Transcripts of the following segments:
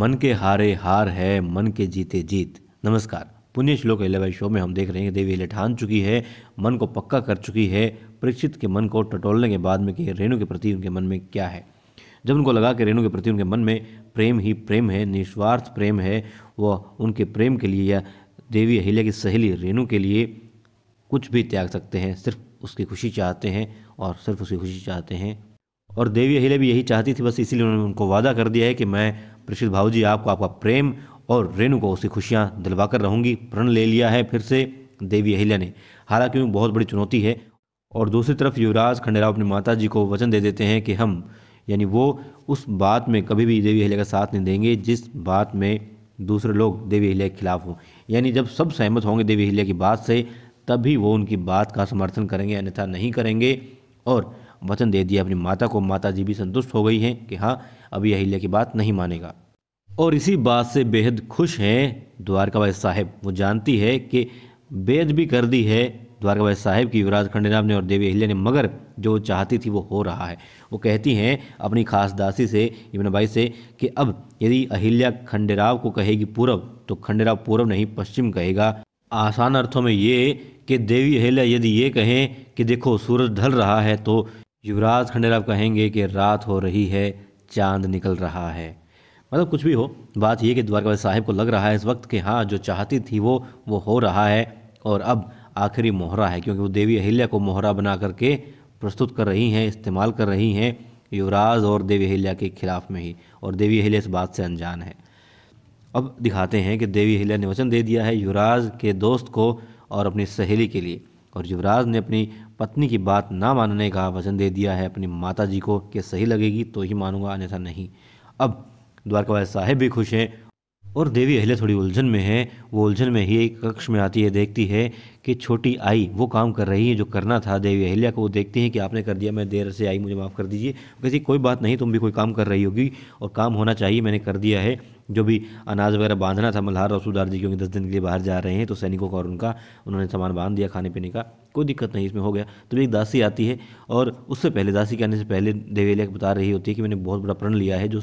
मन के हारे हार है मन के जीते जीत नमस्कार पुण्य श्लोक एलेवन शो में हम देख रहे हैं कि देवी लठान चुकी है मन को पक्का कर चुकी है परीक्षित के मन को टटोलने के बाद में कि रेणु के प्रति उनके मन में क्या है जब उनको लगा कि रेणु के प्रति उनके मन में प्रेम ही प्रेम है निस्वार्थ प्रेम है वह उनके प्रेम के लिए या देवी अहिल्या की सहेली रेणु के लिए कुछ भी त्याग सकते हैं सिर्फ उसकी खुशी चाहते हैं और सिर्फ उसकी खुशी चाहते हैं और देवी अहिल्या भी यही चाहती थी बस इसीलिए उन्होंने उनको वादा कर दिया है कि मैं प्रसिद्ध भाव जी आपको आपका प्रेम और रेणु को उसकी खुशियाँ दिलवा कर रहूँगी प्रण ले लिया है फिर से देवी अहिल्या ने हालांकि उनमें बहुत बड़ी चुनौती है और दूसरी तरफ युवराज खंडेराव अपनी माता जी को वचन दे देते हैं कि हम यानी वो उस बात में कभी भी देवी अहिल्या का साथ नहीं देंगे जिस बात में दूसरे लोग देवी अहिल्या के खिलाफ हों यानी जब सब सहमत होंगे देवी अहिल्या की बात से तभी वो उनकी बात का समर्थन करेंगे अन्यथा नहीं करेंगे और वचन दे दिया अपनी माता को माता जी भी संतुष्ट हो गई हैं कि हाँ अभी अहिल्या की बात नहीं मानेगा और इसी बात से बेहद खुश हैं द्वारकाबाई साहेब वो जानती है कि बेद भी कर दी है द्वारकाबाई साहेब की युवराज खंडेराव ने और देवी अहिल्या ने मगर जो चाहती थी वो हो रहा है वो कहती हैं अपनी खास दासी से भाई से कि अब यदि अहिल्या खंडेराव को कहेगी पूरब तो खंडेराव पूर्व नहीं पश्चिम कहेगा आसान अर्थों में ये कि देवी अहिल्या यदि ये कहें कि देखो सूरज ढल रहा है तो युवराज आप कहेंगे कि रात हो रही है चांद निकल रहा है मतलब कुछ भी हो बात यह कि द्वारकावासी साहिब को लग रहा है इस वक्त कि हाँ जो चाहती थी वो वो हो रहा है और अब आखिरी मोहरा है क्योंकि वो देवी अहिल्या को मोहरा बना करके प्रस्तुत कर रही हैं इस्तेमाल कर रही हैं युवराज और देवी अहिल्या के खिलाफ में ही और देवी अहिल्या इस बात से अनजान है अब दिखाते हैं कि देवी अहिल्या ने वचन दे दिया है युवराज के दोस्त को और अपनी सहेली के लिए और युवराज ने अपनी पत्नी की बात ना मानने का वचन दे दिया है अपनी माता जी को कि सही लगेगी तो ही मानूंगा अन्यथा नहीं अब द्वारकावास साहेब भी खुश हैं और देवी अहिल्या थोड़ी उलझन में है वो उलझन में ही एक कक्ष में आती है देखती है कि छोटी आई वो काम कर रही है जो करना था देवी अहिल्या को वो देखती है कि आपने कर दिया मैं देर से आई मुझे माफ़ कर दीजिए कहती कोई बात नहीं तुम भी कोई काम कर रही होगी और काम होना चाहिए मैंने कर दिया है जो भी अनाज वगैरह बांधना था मल्हार और सुधार जी क्योंकि दस दिन के लिए बाहर जा रहे हैं तो सैनिकों का और उनका उन्होंने सामान बांध दिया खाने पीने का कोई दिक्कत नहीं इसमें हो गया तो एक दासी आती है और उससे पहले दासी के आने से पहले देवेलिया बता रही होती है कि मैंने बहुत बड़ा प्रण लिया है जो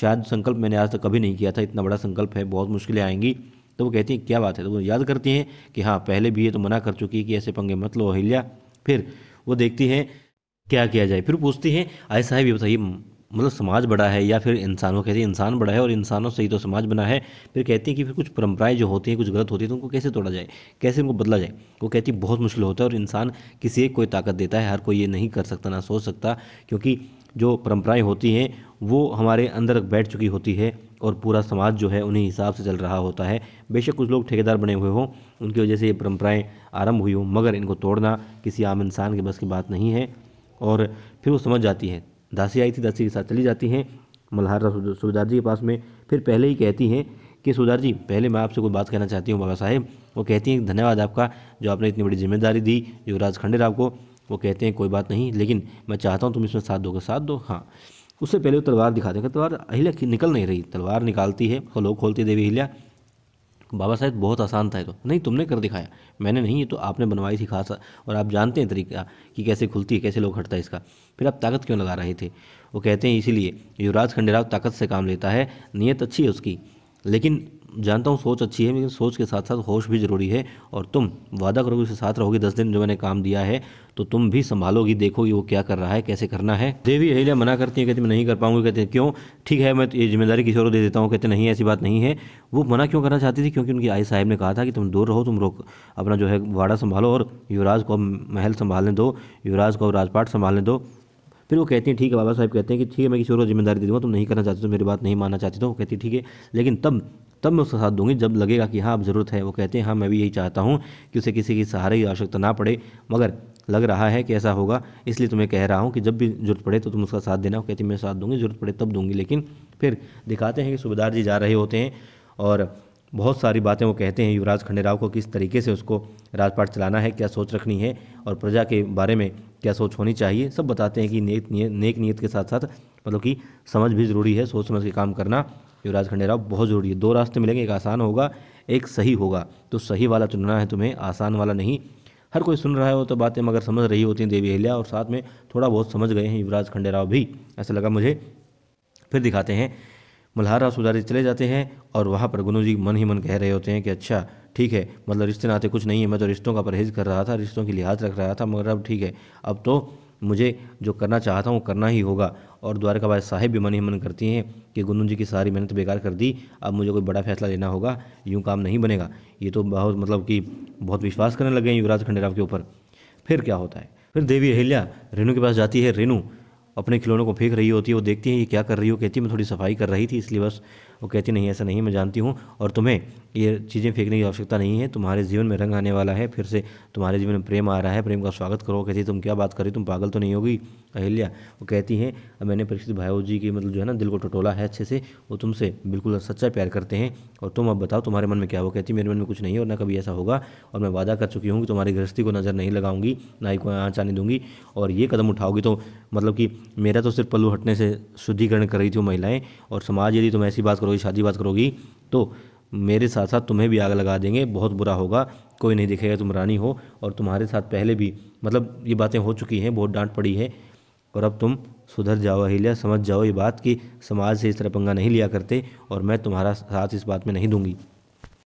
शायद संकल्प मैंने आज तक कभी नहीं किया था इतना बड़ा संकल्प है बहुत मुश्किलें आएंगी तो वो कहती हैं क्या बात है तो वो याद करती हैं कि हाँ पहले भी ये तो मना कर चुकी है कि ऐसे पंगे मत लो अहिल्या फिर वो देखती हैं क्या किया जाए फिर पूछती हैं ऐसा है भी बताइए मतलब समाज बड़ा है या फिर इंसानों कहते हैं इंसान बड़ा है और इंसानों से ही तो समाज बना है फिर कहती हैं कि फिर कुछ परंपराएं जो होती हैं कुछ गलत होती है तो उनको कैसे तोड़ा जाए कैसे उनको बदला जाए वो कहती है बहुत मुश्किल होता है और इंसान किसी एक कोई ताकत देता है हर कोई ये नहीं कर सकता ना सोच सकता क्योंकि जो परंपराएं होती हैं वो हमारे अंदर बैठ चुकी होती है और पूरा समाज जो है उन्हीं हिसाब से चल रहा होता है बेशक कुछ लोग ठेकेदार बने हुए हों उनकी वजह से ये परंपराएं आरंभ हुई हों मगर इनको तोड़ना किसी आम इंसान के बस की बात नहीं है और फिर वो समझ जाती है दासी आई थी दासी के साथ चली जाती हैं मल्हार सुबेदार जी के पास में फिर पहले ही कहती हैं कि सुधार जी पहले मैं आपसे कोई बात कहना चाहती हूँ बाबा साहेब वो कहती हैं धन्यवाद आपका जो आपने इतनी बड़ी जिम्मेदारी दी युवराज खंडेर आपको वो कहते हैं कोई बात नहीं लेकिन मैं चाहता हूँ तुम इसमें साथ दोगे साथ दो हाँ उससे पहले वो तलवार दिखा देगा तलवार अहिल्या निकल नहीं रही तलवार निकालती है और लोग खोलती देवी अहिल्या बाबा साहब बहुत आसान था ये तो नहीं तुमने कर दिखाया मैंने नहीं ये तो आपने बनवाई थी खासा और आप जानते हैं तरीका कि कैसे खुलती है कैसे लोग हटता है इसका फिर आप ताकत क्यों लगा रहे थे वो कहते हैं इसीलिए युवराज खंडेराव ताकत से काम लेता है नीयत अच्छी है उसकी लेकिन जानता हूँ सोच अच्छी है लेकिन सोच के साथ साथ होश भी ज़रूरी है और तुम वादा करोगे उसके साथ रहोगे दस दिन जो मैंने काम दिया है तो तुम भी संभालोगी देखोगी वो क्या कर रहा है कैसे करना है देवी अहिल्या मना करती है कहती मैं नहीं कर पाऊंगी कहते क्यों ठीक है मैं तो ये जिम्मेदारी किसी और दे देता हूँ कहते नहीं ऐसी बात नहीं है वो मना क्यों करना चाहती थी क्योंकि उनकी आई साहिब ने कहा था कि तुम दूर रहो तुम रोक अपना जो है वाड़ा संभालो और युवराज को महल संभालने दो युवराज को राजपाट संभालने दो फिर वो कहती हैं ठीक है बाबा साहब कहते हैं कि ठीक है मैं किसी और को जिम्मेदारी दे दूँगा तुम नहीं करना चाहते तो मेरी बात नहीं मानना चाहती तो वो कहती ठीक है लेकिन तब तब मैं उसका साथ दूंगी जब लगेगा कि हाँ अब ज़रूरत है वो कहते हैं हाँ मैं भी यही चाहता हूँ कि उसे किसी की सहारे की आवश्यकता ना पड़े मगर लग रहा है कि ऐसा होगा इसलिए तुम्हें कह रहा हूँ कि जब भी जरूरत पड़े तो तुम उसका साथ देना वो कहती मैं साथ दूंगी जरूरत पड़े तब दूंगी लेकिन फिर दिखाते हैं कि सूबेदार जी जा रहे होते हैं और बहुत सारी बातें वो कहते हैं युवराज खंडेराव को किस तरीके से उसको राजपाट चलाना है क्या सोच रखनी है और प्रजा के बारे में क्या सोच होनी चाहिए सब बताते हैं कि नेक नियत नेक नियत के साथ साथ मतलब कि समझ भी ज़रूरी है सोच समझ के काम करना युवराज खंडेराव बहुत ज़रूरी है दो रास्ते मिलेंगे एक आसान होगा एक सही होगा तो सही वाला चुनना है तुम्हें आसान वाला नहीं हर कोई सुन रहा है वो तो बातें मगर समझ रही होती हैं देवी अहल्या और साथ में थोड़ा बहुत समझ गए हैं युवराज खंडेराव भी ऐसा लगा मुझे फिर दिखाते हैं मल्हारा सुधारी चले जाते हैं और वहाँ पर गुनू जी मन ही मन कह रहे होते हैं कि अच्छा ठीक है मतलब रिश्ते नाते कुछ नहीं है मैं तो रिश्तों का परहेज कर रहा था रिश्तों की लिहाज रख रहा था मगर अब ठीक है अब तो मुझे जो करना चाहता हूँ करना ही होगा और द्वारकाबाद साहेब भी मन ही मन करती हैं कि गुन्नू जी की सारी मेहनत बेकार कर दी अब मुझे कोई बड़ा फैसला लेना होगा यूँ काम नहीं बनेगा ये तो बहुत मतलब कि बहुत विश्वास करने लगे हैं युवराज खंडेराव के ऊपर फिर क्या होता है फिर देवी अहिल्या रेणु के पास जाती है रेणु अपने खिलौनों को फेंक रही होती है वो देखती है ये क्या कर रही हो कहती है मैं थोड़ी सफाई कर रही थी इसलिए बस वो कहती नहीं ऐसा नहीं मैं जानती हूँ और तुम्हें ये चीज़ें फेंकने की आवश्यकता नहीं है तुम्हारे जीवन में रंग आने वाला है फिर से तुम्हारे जीवन में प्रेम आ रहा है प्रेम का स्वागत करो कहती तुम क्या बात करी तुम पागल तो नहीं होगी अहिल्या वो कहती हैं मैंने परीक्षित भाई जी की मतलब जो है ना दिल को टटोला है अच्छे से वो तुमसे बिल्कुल सच्चा प्यार करते हैं और तुम अब बताओ तुम्हारे मन में क्या वो कहती मेरे मन में कुछ नहीं है और ना कभी ऐसा होगा और मैं वादा कर चुकी हूँ कि तुम्हारी गृहस्थी को नज़र नहीं लगाऊंगी ना ही कोई आँच आने दूंगी और ये कदम उठाओगी तो मतलब कि मेरा तो सिर्फ पल्लू हटने से शुद्धिकरण कर रही थी वो महिलाएं और समाज यदि तुम ऐसी बात करो करोगी शादी बात करोगी तो मेरे साथ साथ तुम्हें भी आग लगा देंगे बहुत बुरा होगा कोई नहीं दिखेगा तुम रानी हो और तुम्हारे साथ पहले भी मतलब ये बातें हो चुकी हैं बहुत डांट पड़ी है और अब तुम सुधर जाओ अहिल्या समझ जाओ ये बात कि समाज से इस तरह पंगा नहीं लिया करते और मैं तुम्हारा साथ इस बात में नहीं दूंगी